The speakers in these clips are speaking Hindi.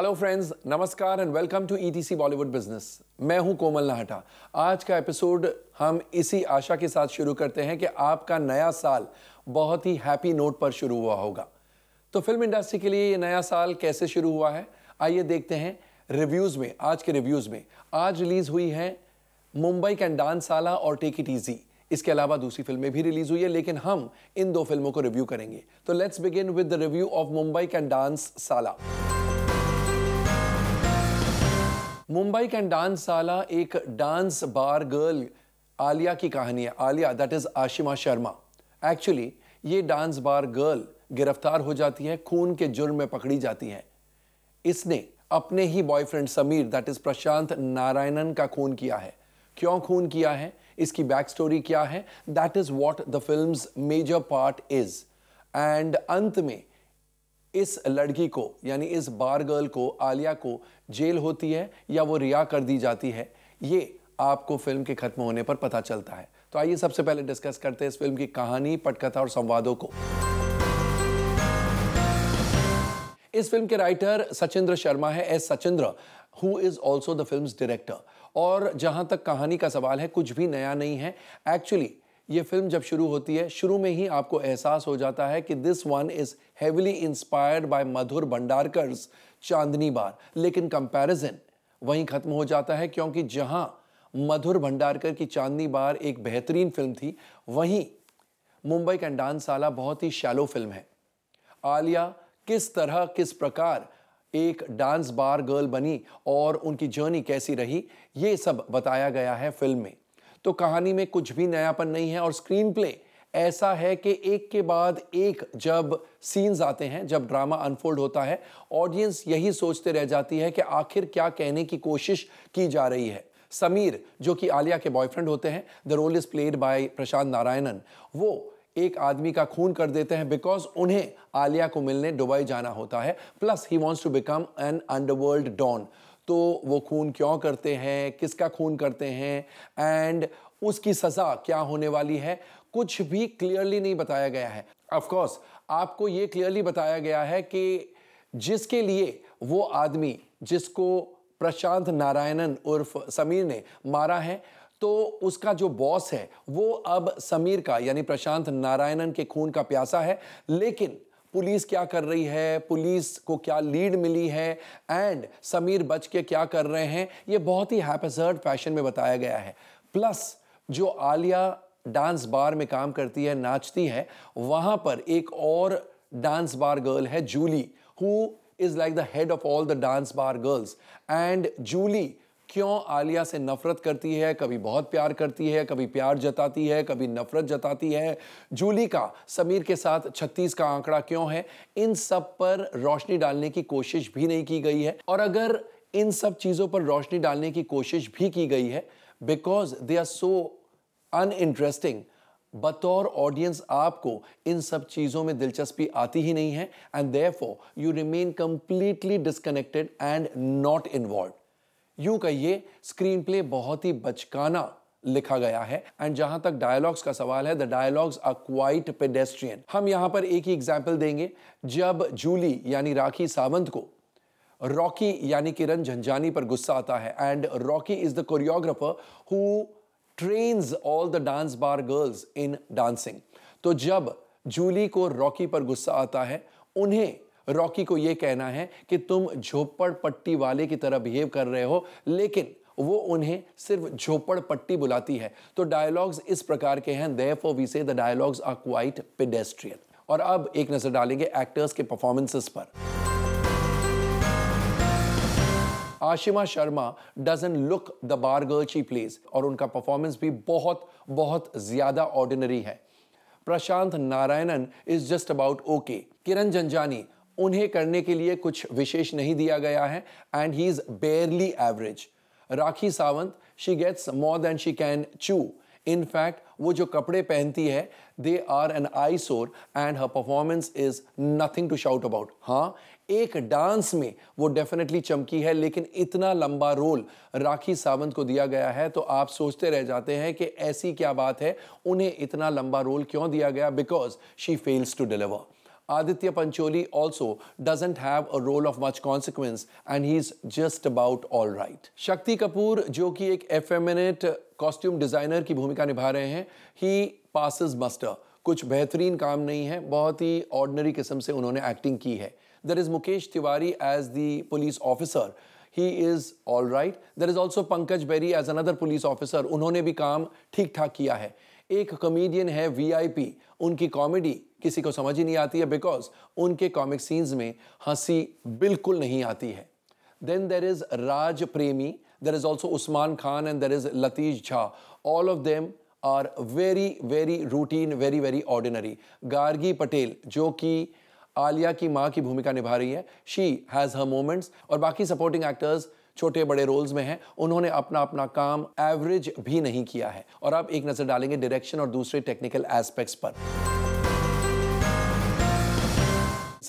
हेलो फ्रेंड्स नमस्कार and welcome to ETC Bollywood business मैं हूं कोमल नाहटा आज का एपिसोड हम इसी आशा के साथ शुरू करते हैं कि आपका नया साल बहुत ही हैप्पी नोट पर शुरू हुआ होगा तो फिल्म इंडस्ट्री के लिए ये नया साल कैसे शुरू हुआ है आइए देखते हैं रिव्यूज़ में आज के रिव्यूज़ में आज रिलीज़ हुई है मुंबई कैन डांस आला और टेक इट ईजी इसके अलावा दूसरी फिल्में भी रिलीज हुई है लेकिन हम इन दो फिल्मों को रिव्यू करेंगे तो let's begin with the review of Mumbai can dance Saala Mumbai can dance साला एक डांस बार गर्ल आलिया की कहानी है Aaliya that is Ashima Sharma actually ये डांस बार गर्ल गिरफ्तार हो जाती है खून के जुर्म में पकड़ी जाती है इसने अपने ही boyfriend Sameer that is Prashant Narayanan का खून किया है क्यों खून किया है इसकी बैक स्टोरी क्या है that is what the film major part is and अंत में इस लड़की को यानी इस बार गर्ल को आलिया को जेल होती है या वो रिहा कर दी जाती है ये आपको फिल्म के खत्म होने पर पता चलता है तो आइए सबसे पहले डिस्कस करते हैं इस फिल्म की कहानी पटकथा और संवादों को इस फिल्म के राइटर सचिंद्र शर्मा है as Sachindra who is also the film director और जहां तक कहानी का सवाल है कुछ भी नया नहीं है एक्चुअली ये फिल्म जब शुरू होती है शुरू में ही आपको एहसास हो जाता है कि this one is heavily inspired by Madhur Bhandarkar's Chandni Bar लेकिन कंपैरिजन वहीं ख़त्म हो जाता है क्योंकि जहां मधुर भंडारकर की चांदनी बार एक बेहतरीन फिल्म थी वहीं मुंबई आला बहुत ही शैलो फिल्म है आलिया किस तरह किस प्रकार एक डांस बार गर्ल बनी और उनकी जर्नी कैसी रही ये सब बताया गया है फिल्म में तो कहानी में कुछ भी नयापन नहीं है और स्क्रीन प्ले ऐसा है कि एक के बाद एक जब सीन्स आते हैं जब ड्रामा अनफोल्ड होता है ऑडियंस यही सोचते रह जाती है कि आखिर क्या कहने की कोशिश की जा रही है समीर जो कि आलिया के बॉयफ्रेंड होते हैं the role is played by Prashant Narayanan वो एक आदमी का खून कर देते हैं बिकॉज उन्हें आलिया को मिलने दुबई जाना होता है plus he wants to become an underworld don तो वो खून क्यों करते हैं किसका खून करते हैं एंड उसकी सज़ा क्या होने वाली है कुछ भी क्लियरली नहीं बताया गया है ऑफकोर्स आपको ये क्लियरली बताया गया है कि जिसके लिए वो आदमी जिसको प्रशांत नारायणन उर्फ समीर ने मारा है तो उसका जो बॉस है वो अब समीर का यानी प्रशांत नारायणन के खून का प्यासा है लेकिन पुलिस क्या कर रही है पुलिस को क्या लीड मिली है एंड समीर बच के क्या कर रहे हैं ये बहुत ही हैपेसर्ड फैशन में बताया गया है प्लस जो आलिया डांस बार में काम करती है नाचती है वहाँ पर एक और डांस बार गर्ल है Julie who is like the head of all the dance bar girls and Julie क्यों आलिया से नफरत करती है कभी बहुत प्यार करती है कभी प्यार जताती है कभी नफरत जताती है जूली का समीर के साथ 36 का आंकड़ा क्यों है इन सब पर रोशनी डालने की कोशिश भी नहीं की गई है और अगर इन सब चीज़ों पर रोशनी डालने की कोशिश भी की गई है because they are so uninteresting बतौर ऑडियंस आपको इन सब चीज़ों में दिलचस्पी आती ही नहीं है and for you remain completely disconnected and not involve यूं कहिए स्क्रीन प्ले बहुत ही बचकाना लिखा गया है एंड जहां तक डायलॉग्स का सवाल है the dialogues are quite pedestrian हम यहां पर एक ही एग्जाम्पल देंगे जब जूली यानी राखी सावंत को रॉकी यानी किरण झंझानी पर गुस्सा आता है and Rocky is the choreographer who trains all the dance bar girls in dancing तो जब जूली को रॉकी पर गुस्सा आता है उन्हें रॉकी को यह कहना है कि तुम झोपड़ पट्टी वाले की तरह बिहेव कर रहे हो लेकिन वो उन्हें सिर्फ झोपड़ पट्टी बुलाती है तो डायलॉग्स इस प्रकार के हैं therefore we say the dialogues are quite pedestrian और अब एक नजर डालेंगे एक्टर्स के परफॉर्मेंसेस पर Ashima Sharma doesn't look the bar girl she plays और उनका परफॉर्मेंस भी बहुत बहुत ज्यादा ऑर्डिनरी है Prashant Narayanan is just about okay Kiran Janjani उन्हें करने के लिए कुछ विशेष नहीं दिया गया है and he is barely average Rakhi Sawant she gets more than she can chew in fact वो जो कपड़े पहनती है they are an eyesore and her performance is nothing to shout about हाँ एक डांस में वो डेफिनेटली चमकी है लेकिन इतना लंबा रोल राखी सावंत को दिया गया है तो आप सोचते रह जाते हैं कि ऐसी क्या बात है उन्हें इतना लंबा रोल क्यों दिया गया because she fails to deliver Pancholi also doesn't have a role of much consequence and he is just about all right Shakti Kapoor जो कि एक effeminate कॉस्ट्यूम डिजाइनर की भूमिका निभा रहे हैं ही पासिस मस्टर कुछ बेहतरीन काम नहीं है बहुत ही ऑर्डनरी किस्म से उन्होंने एक्टिंग की है There is Mukesh Tiwari as the police officer. He is all right. There is also Pankaj Berry as another police officer. उन्होंने भी काम ठीक ठाक किया है एक कॉमेडियन है पी उनकी कॉमेडी किसी को समझ ही नहीं आती है बिकॉज उनके कॉमिक सीन्स में हंसी बिल्कुल नहीं आती है then there is Raj Premi there is also Usman Khan and there is Latish Jha all of them are very very routine very very ordinary Gargi Patel जो कि आलिया की माँ की भूमिका निभा रही है शी हैज़ हर मोमेंट्स और बाकी सपोर्टिंग एक्टर्स छोटे बड़े रोल्स में हैं उन्होंने अपना अपना काम एवरेज भी नहीं किया है और आप एक नज़र डालेंगे डायरेक्शन और दूसरे टेक्निकल एस्पेक्ट्स पर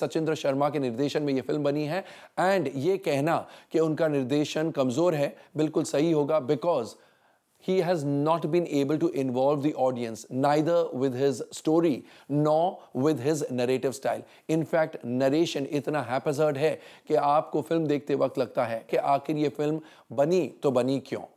सचिंद्र शर्मा के निर्देशन में ये फिल्म बनी है एंड ये कहना कि उनका निर्देशन कमज़ोर है बिल्कुल सही होगा because he has not been able to involve the audience, neither with his story nor with his narrative style. In fact, narration itna haphazard hai ki aapko film dekhte waqt lagta hai ki aakhir ye film bani to bani kyon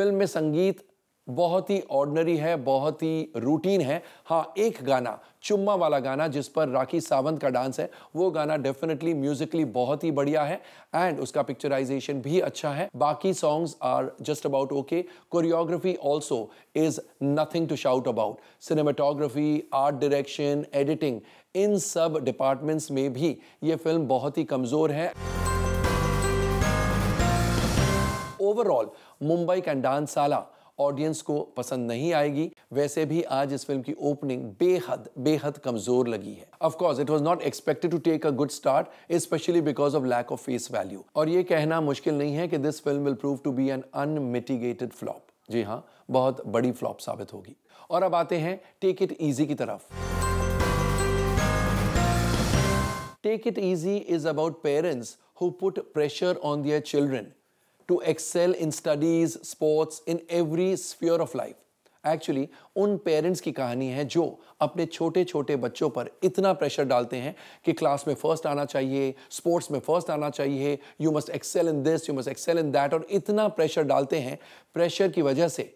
film mein sangeet बहुत ही ऑर्डनरी है बहुत ही रूटीन है हाँ एक गाना चुम्मा वाला गाना जिस पर राखी सावंत का डांस है वो गाना डेफिनेटली म्यूजिकली बहुत ही बढ़िया है एंड उसका पिक्चराइजेशन भी अच्छा है बाकी songs are just about okay choreography also is nothing to shout about cinematography art direction editing इन सब डिपार्टमेंट्स में भी ये फिल्म बहुत ही कमज़ोर है overall Mumbai can dance Saala audience को पसंद नहीं आएगी वैसे भी आज इस फिल्म की ओपनिंग बेहद बेहद कमजोर लगी है of course it was not expected to take a good start especially because of lack of face value और ये कहना मुश्किल नहीं है कि this film will prove to be an unmitigated flop जी हाँ बहुत बड़ी फ्लॉप साबित होगी और अब आते हैं टेक इट ईजी की तरफ take it easy is about parents who put pressure on their children to excel in studies, sports, in every sphere of life. Actually उन पेरेंट्स की कहानी है जो अपने छोटे छोटे बच्चों पर इतना प्रेशर डालते हैं कि क्लास में फर्स्ट आना चाहिए स्पोर्ट्स में फर्स्ट आना चाहिए you must excel in this you must excel in that और इतना प्रेशर डालते हैं प्रेशर की वजह से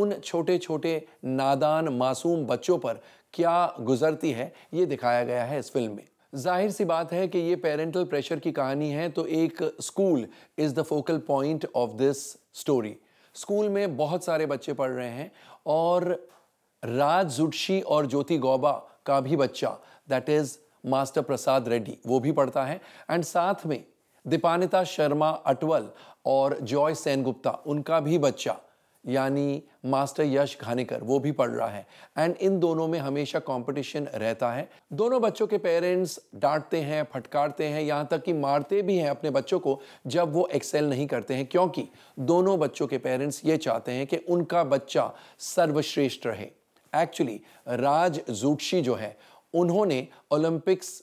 उन छोटे छोटे नादान मासूम बच्चों पर क्या गुजरती है ये दिखाया गया है इस फिल्म में जाहिर सी बात है कि ये पेरेंटल प्रेशर की कहानी है तो एक school is the focal point of this story school में बहुत सारे बच्चे पढ़ रहे हैं और राज जुटशी और ज्योति गौबा का भी बच्चा that is master Prasad Reddy वो भी पढ़ता है एंड साथ में दीपानिता शर्मा अटवल और जॉय सेनगुप्ता उनका भी बच्चा यानी मास्टर यश घानेकर वो भी पढ़ रहा है एंड इन दोनों में हमेशा कंपटीशन रहता है दोनों बच्चों के पेरेंट्स डांटते हैं फटकारते हैं यहाँ तक कि मारते भी हैं अपने बच्चों को जब वो एक्सेल नहीं करते हैं क्योंकि दोनों बच्चों के पेरेंट्स ये चाहते हैं कि उनका बच्चा सर्वश्रेष्ठ रहे एक्चुअली राज जूटशी जो है उन्होंने ओलंपिक्स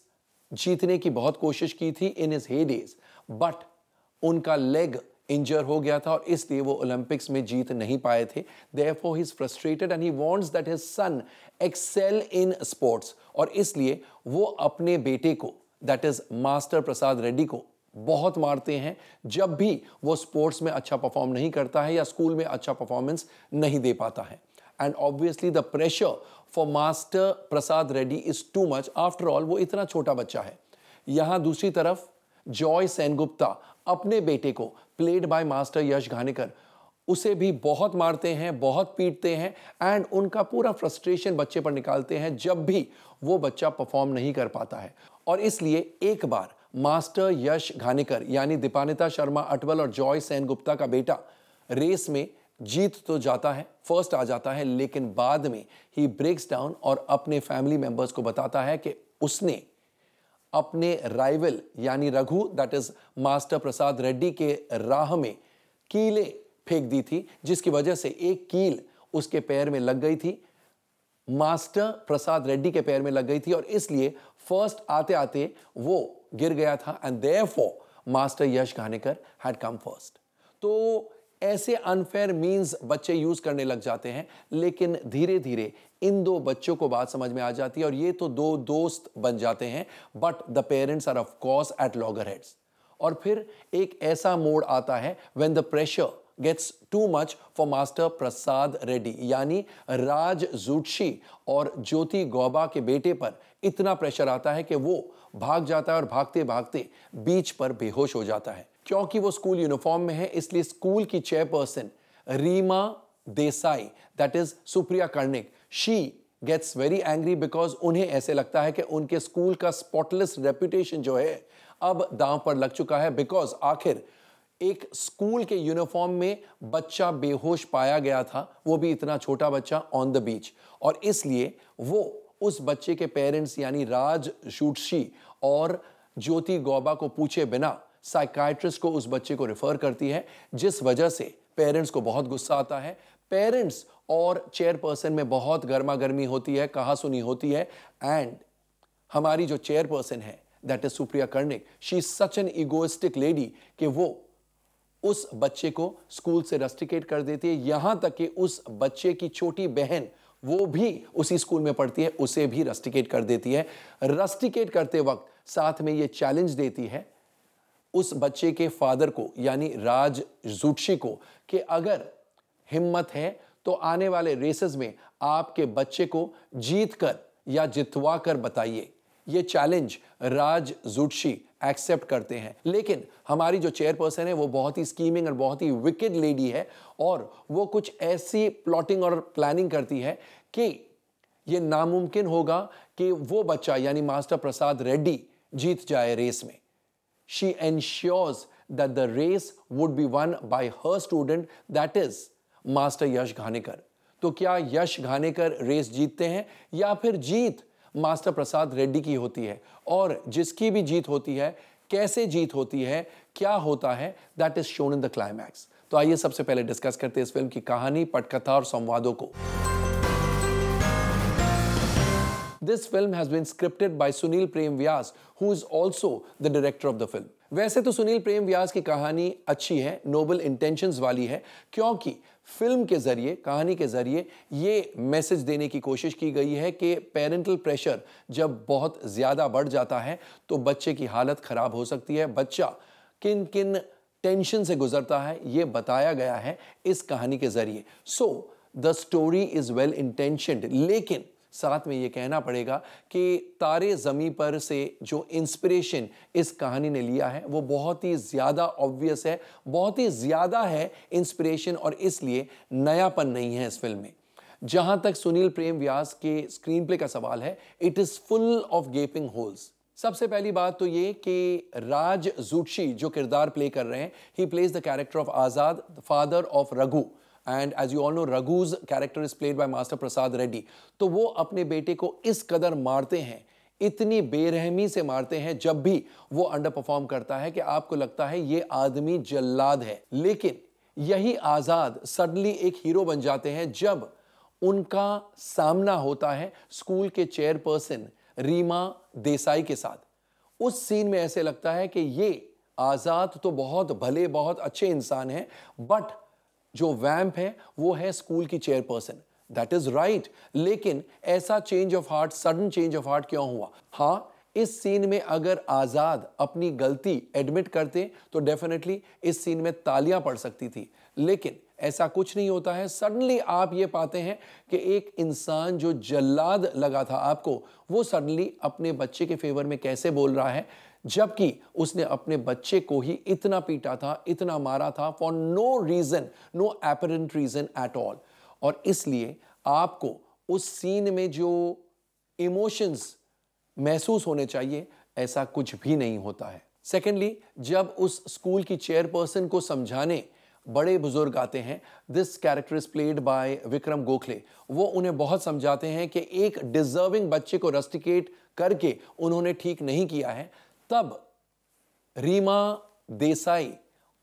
जीतने की बहुत कोशिश की थी इन इज डेज बट उनका लेग इंजर हो गया था और इसलिए वो ओलंपिक्स में जीत नहीं पाए थे therefore he is frustrated and he wants that his son excel in sports और इसलिए वो अपने बेटे को that is master Prasad Reddy को बहुत मारते हैं जब भी वो स्पोर्ट्स में अच्छा परफॉर्म नहीं करता है या स्कूल में अच्छा परफॉर्मेंस नहीं दे पाता है and obviously the pressure for master Prasad Reddy is too much after all वो इतना छोटा बच्चा है यहां दूसरी तरफ जॉय सेनगुप्ता अपने बेटे को played by master Yash Ghanekar उसे भी बहुत मारते हैं बहुत पीटते हैं एंड उनका पूरा फ्रस्ट्रेशन बच्चे पर निकालते हैं जब भी वो बच्चा परफॉर्म नहीं कर पाता है और इसलिए एक बार मास्टर यश घानेकर यानी दीपानिता शर्मा अटवल और जॉय सेन गुप्ता का बेटा रेस में जीत तो जाता है फर्स्ट आ जाता है लेकिन बाद में ही ब्रेक्स डाउन और अपने फैमिली मेंबर्स को बताता है कि उसने अपने राइवल यानी Raghu that is master Prasad Reddy के राह में कीले फेंक दी थी जिसकी वजह से एक कील उसके पैर में लग गई थी मास्टर प्रसाद रेड्डी के पैर में लग गई थी और इसलिए फर्स्ट आते आते वो गिर गया था and therefore master Yash Ghanekar had come first तो ऐसे अनफेयर मीन्स बच्चे यूज करने लग जाते हैं लेकिन धीरे धीरे इन दो बच्चों को बात समझ में आ जाती है और ये तो दो दोस्त बन जाते हैं but the parents are of course at loggerheads और फिर एक ऐसा मोड आता है when the pressure gets too much for master Prasad Reddy यानी राज जुटशी और ज्योति गौबा के बेटे पर इतना प्रेशर आता है कि वो भाग जाता है और भागते भागते बीच पर बेहोश हो जाता है क्योंकि वो स्कूल यूनिफॉर्म में है इसलिए स्कूल की chairperson Reema Desai that is Supriya Karnik she gets very angry because उन्हें ऐसे लगता है कि उनके स्कूल का स्पॉटलेस रेपुटेशन जो है अब दांव पर लग चुका है बिकॉज आखिर एक स्कूल के यूनिफॉर्म में बच्चा बेहोश पाया गया था वो भी इतना छोटा बच्चा ऑन द बीच और इसलिए वो उस बच्चे के पेरेंट्स यानी राज शूटशी और ज्योति गौबा को पूछे बिना साइकाइट्रिस्ट को उस बच्चे को रेफर करती है जिस वजह से पेरेंट्स को बहुत गुस्सा आता है पेरेंट्स और चेयरपर्सन में बहुत गर्मा गर्मी होती है कहा सुनी होती है एंड हमारी जो चेयरपर्सन है that is Supriya Karnik she is such an egoistic lady कि वो उस बच्चे को स्कूल से रस्टिकेट कर देती है यहां तक कि उस बच्चे की छोटी बहन वो भी उसी स्कूल में पढ़ती है उसे भी रस्टिकेट कर देती है रस्टिकेट करते वक्त साथ में ये चैलेंज देती है उस बच्चे के फादर को यानी राज जुटशी को कि अगर हिम्मत है तो आने वाले रेसेस में आपके बच्चे को जीत कर या जितवा कर बताइए ये चैलेंज राज जुटशी एक्सेप्ट करते हैं लेकिन हमारी जो चेयरपर्सन है वो बहुत ही स्कीमिंग और बहुत ही विकेड लेडी है और वो कुछ ऐसी प्लॉटिंग और प्लानिंग करती है कि ये नामुमकिन होगा कि वो बच्चा यानी मास्टर प्रसाद रेड्डी जीत जाए रेस में she ensures that the race would be won by her student, that is, Master Yash Ghanekar. तो क्या यश घानेकर रेस जीतते हैं या फिर जीत मास्टर प्रसाद रेड्डी की होती है और जिसकी भी जीत होती है कैसे जीत होती है क्या होता है that is shown in the climax तो आइए सबसे पहले डिस्कस करते हैं इस फिल्म की कहानी पटकथा और संवादों को this film has been scripted by Sunil Prem Vyas who is also the director of the film वैसे तो सुनील प्रेम व्यास की कहानी अच्छी है नोबल इंटेंशंस वाली है क्योंकि फिल्म के ज़रिए कहानी के ज़रिए ये मैसेज देने की कोशिश की गई है कि पेरेंटल प्रेशर जब बहुत ज़्यादा बढ़ जाता है तो बच्चे की हालत ख़राब हो सकती है बच्चा किन किन टेंशन से गुजरता है ये बताया गया है इस कहानी के ज़रिए so the story is well intentioned लेकिन साथ में ये कहना पड़ेगा कि तारे ज़मी पर से जो इंस्पिरेशन इस कहानी ने लिया है वो बहुत ही ज़्यादा ऑब्वियस है बहुत ही ज़्यादा है इंस्पिरेशन और इसलिए नयापन नहीं है इस फिल्म में जहां तक सुनील प्रेम व्यास के स्क्रीन प्ले का सवाल है it is full of gaping holes सबसे पहली बात तो ये कि राज जूटशी जो किरदार प्ले कर रहे हैं he plays the character of Azad father of Raghu and as you all know Raghu's character is played by master Prasad Reddy तो वो अपने बेटे को इस कदर मारते हैं इतनी बेरहमी से मारते हैं जब भी वो अंडर परफॉर्म करता है कि आपको लगता है ये आदमी जल्लाद है लेकिन यही आज़ाद सडनली एक हीरो बन जाते हैं जब उनका सामना होता है स्कूल के चेयरपर्सन रीमा देसाई के साथ उस सीन में ऐसे लगता है कि ये आज़ाद तो बहुत भले बहुत अच्छे इंसान हैं बट जो वैम्प है वो है स्कूल की चेयरपर्सन दैट इज राइट लेकिन ऐसा change of heart sudden change of heart क्यों हुआ हाँ इस सीन में अगर आज़ाद अपनी गलती एडमिट करते तो डेफिनेटली इस सीन में तालियां पड़ सकती थी लेकिन ऐसा कुछ नहीं होता है सडनली आप ये पाते हैं कि एक इंसान जो जल्लाद लगा था आपको वो सडनली अपने बच्चे के फेवर में कैसे बोल रहा है जबकि उसने अपने बच्चे को ही इतना पीटा था इतना मारा था for no reason no apparent reason at all और इसलिए आपको उस सीन में जो इमोशंस महसूस होने चाहिए ऐसा कुछ भी नहीं होता है सेकेंडली जब उस स्कूल की चेयरपर्सन को समझाने बड़े बुजुर्ग आते हैं this character is played by Vikram Gokhale वो उन्हें बहुत समझाते हैं कि एक डिजर्विंग बच्चे को रस्टिकेट करके उन्होंने ठीक नहीं किया है तब रीमा देसाई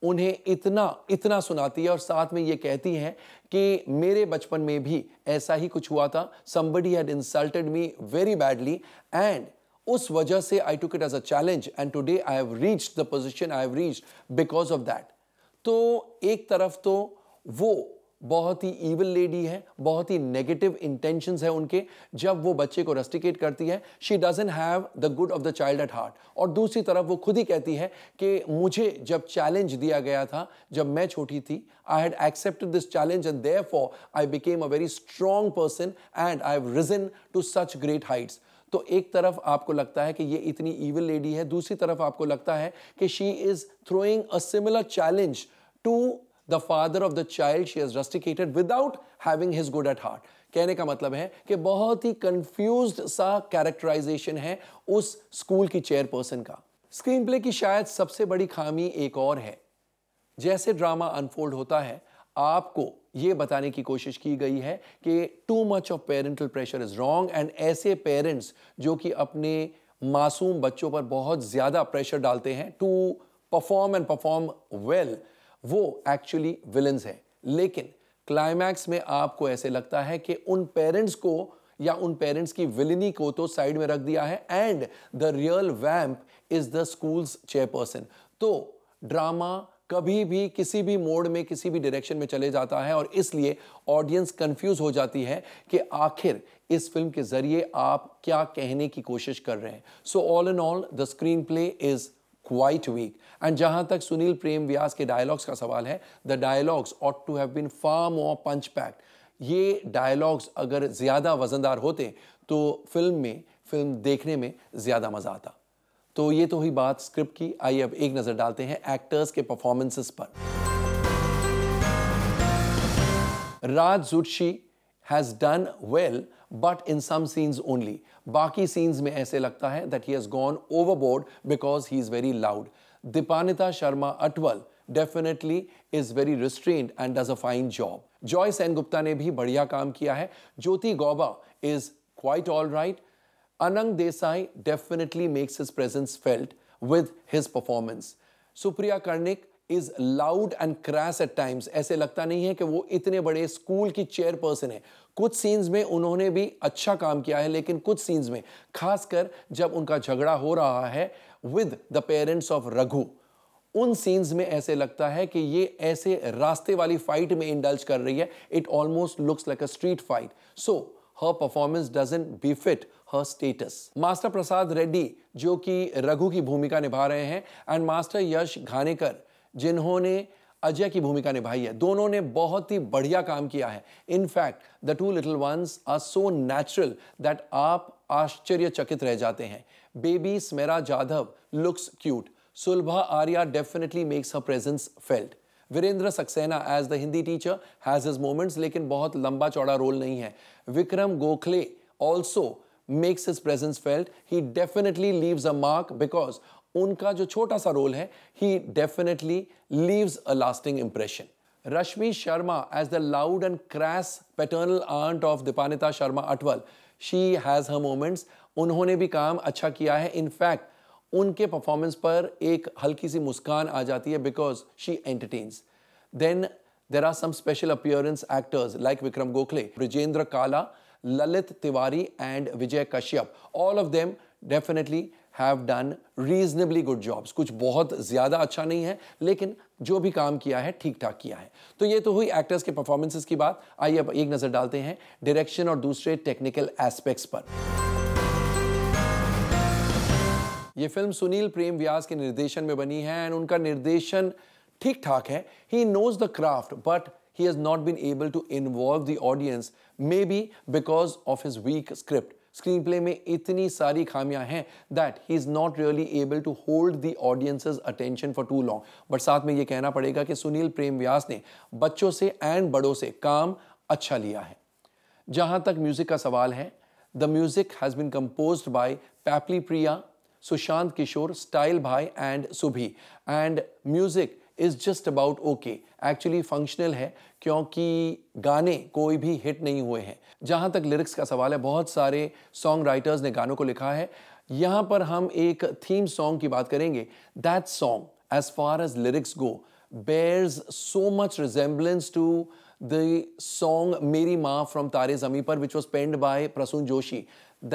उन्हें इतना इतना सुनाती है और साथ में ये कहती हैं कि मेरे बचपन में भी ऐसा ही कुछ हुआ था somebody had insulted me very badly and उस वजह से I took it as a challenge and today I have reached the position I have reached because of that तो एक तरफ तो वो बहुत ही ईवल लेडी है बहुत ही नेगेटिव इंटेंशन है उनके जब वो बच्चे को रेस्टिकेट करती है she doesn't have the good of the child at heart और दूसरी तरफ वो खुद ही कहती है कि मुझे जब चैलेंज दिया गया था जब मैं छोटी थी I had accepted this challenge and therefore I became a very strong person and I have risen to such great heights तो एक तरफ आपको लगता है कि ये इतनी ईविल लेडी है दूसरी तरफ आपको लगता है कि she is throwing a similar challenge to the father of the child she is rusticated without having his good at heart कहने का मतलब है कि बहुत ही कंफ्यूज सा कैरेक्टराइजेशन है उस स्कूल की चेयरपर्सन का स्क्रीन प्ले की शायद सबसे बड़ी खामी एक और है जैसे ड्रामा अनफोल्ड होता है आपको ये बताने की कोशिश की गई है कि too much of parental pressure is wrong and ऐसे पेरेंट्स जो कि अपने मासूम बच्चों पर बहुत ज़्यादा प्रेशर डालते हैं to perform and perform well वो एक्चुअली विलन्स हैं लेकिन क्लाइमैक्स में आपको ऐसे लगता है कि उन पेरेंट्स को या उन पेरेंट्स की विलनी को तो साइड में रख दिया है and the real vamp is the school's chairperson तो ड्रामा कभी भी किसी भी मोड में किसी भी डायरेक्शन में चले जाता है और इसलिए ऑडियंस कंफ्यूज हो जाती है कि आखिर इस फिल्म के जरिए आप क्या कहने की कोशिश कर रहे हैं so all in all the screenplay is quite weak and जहां तक सुनील प्रेम व्यास के डायलॉग्स का सवाल है the dialogues ought to have been far more punch packed ये डायलॉग्स अगर ज़्यादा वजनदार होते तो फिल्म में फिल्म देखने में ज़्यादा मज़ा आता तो ये तो हुई बात स्क्रिप्ट की आइए अब एक नजर डालते हैं एक्टर्स के परफॉर्मेंसेस पर Raj Zutshi has done well but in some scenes only बाकी सीन्स में ऐसे लगता है that he has gone overboard because he is very loud Dipannita Sharma Atwal definitely is very restrained and does a fine job Joy Gupta ने भी बढ़िया काम किया है Jyoti Gauba is quite all right Anang Desai definitely makes his presence felt with his performance. Supriya Karnik is loud and crass at times ऐसे लगता नहीं है कि वो इतने बड़े स्कूल की चेयरपर्सन है कुछ सीन्स में उन्होंने भी अच्छा काम किया है लेकिन कुछ सीन्स में खासकर जब उनका झगड़ा हो रहा है with the parents of Raghu उन सीन्स में ऐसे लगता है कि ये ऐसे रास्ते वाली फाइट में इंडल्ज कर रही है it almost looks like a street fight so her performance doesn't befit her status master Prasad Reddy जो कि रघु की भूमिका निभा रहे हैं एंड मास्टर यश घानेकर जिन्होंने अजय की भूमिका निभाई है दोनों ने बहुत ही बढ़िया काम किया है in fact the two little ones are so natural that आप आश्चर्यचकित रह जाते हैं baby Smera Jadhav looks cute Sulbha Arya definitely makes her presence felt Virendra Saxena as the Hindi teacher has his moments लेकिन बहुत लंबा चौड़ा रोल नहीं है Vikram Gokhale also makes his presence felt he definitely leaves a mark because उनका जो छोटा सा रोल है he definitely leaves a lasting impression Rashmi Sharma as the loud and crass paternal aunt of Dipanita Sharma Atwal she has her moments उन्होंने भी काम अच्छा किया है इन फैक्ट उनके परफॉर्मेंस पर एक हल्की सी मुस्कान आ जाती है because she entertains then there are some special appearance actors like Vikram Gokhale Brijendra Kala Lalit Tiwari and Vijay Kashyap. All of them definitely have done reasonably good jobs कुछ बहुत ज़्यादा अच्छा नहीं है लेकिन जो भी काम किया है ठीक ठाक किया है तो ये तो हुई एक्टर्स के परफॉर्मेंसेस की बात आइए अब एक नज़र डालते हैं डायरेक्शन और दूसरे टेक्निकल एस्पेक्ट्स पर ये फिल्म सुनील प्रेम व्यास के निर्देशन में बनी है एंड उनका निर्देशन ठीक ठाक है he knows the craft but he has not been able to involve the audience, maybe because of his weak script. Screenplay में इतनी सारी खामियां हैं that he is not really able to hold the audience's attention for too long but साथ में ये कहना पड़ेगा कि सुनील प्रेम व्यास ने बच्चों से एंड बड़ों से काम अच्छा लिया है जहां तक म्यूज़िक का सवाल है the music has been compose by Papli Priya Sushant Kishore Style Bhai and Subhi and music is just about okay actually functional है क्योंकि गाने कोई भी हिट नहीं हुए हैं जहाँ तक लिरिक्स का सवाल है बहुत सारे सॉन्ग राइटर्स ने गानों को लिखा है यहाँ पर हम एक थीम सॉन्ग की बात करेंगे that song as far as lyrics go bears so much resemblance to the song Meri Maa from Taare Zameen Par which was penned by Prasoon Joshi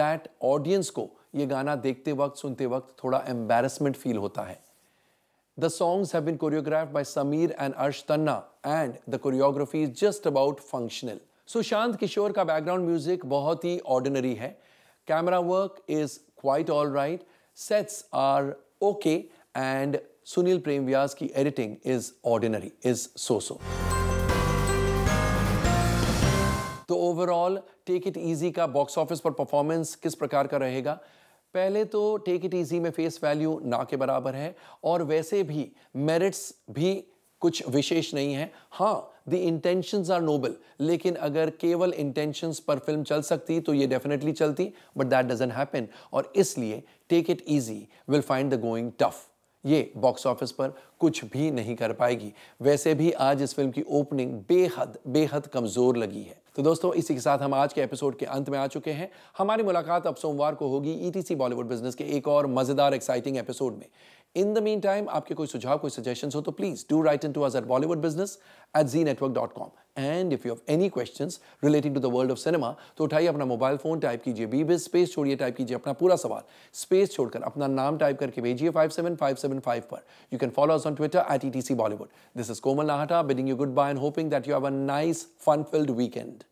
that audience को ये गाना देखते वक्त सुनते वक्त थोड़ा एम्बेरसमेंट फील होता है The songs have been choreographed by Samir and Arsh Tanna and the choreography is just about functional. Sushant किशोर का बैकग्राउंड म्यूजिक बहुत ही ऑर्डिनरी है camera work is quite all right sets are okay and Sunil Prem Vyas की editing is ordinary is so so तो ओवरऑल टेक इट इजी का बॉक्स ऑफिस पर परफॉर्मेंस किस प्रकार का रहेगा पहले तो टेक इट ईजी में फेस वैल्यू ना के बराबर है और वैसे भी मेरिट्स भी कुछ विशेष नहीं है हाँ द इंटेंशंस आर नोबल लेकिन अगर केवल इंटेंशंस पर फिल्म चल सकती तो ये डेफिनेटली चलती बट दैट डजेंट हैपन और इसलिए take it easy will find the going tough ये बॉक्स ऑफिस पर कुछ भी नहीं कर पाएगी वैसे भी आज इस फिल्म की ओपनिंग बेहद बेहद कमज़ोर लगी है तो दोस्तों इसी के साथ हम आज के एपिसोड के अंत में आ चुके हैं हमारी मुलाकात अब सोमवार को होगी ईटीसी बॉलीवुड बिजनेस के एक और मज़ेदार एक्साइटिंग एपिसोड में इन द मीन टाइम आपके कोई सुझाव कोई सजेशन हो तो please do write in to us at Bollywood business at Zee network dot com and if you have any question relating to the world of cinema तो उठाइए अपना मोबाइल फोन टाइप कीजिए बीबीज स्पेस छोड़िए टाइप कीजिए अपना पूरा सवाल स्पेस छोड़कर अपना नाम टाइप करके भेजिए five seven five seven five पर you can follow us on Twitter at E T C Bollywood this is Komal Nahta bidding you goodbye and hoping that you have a nice fun filled weekend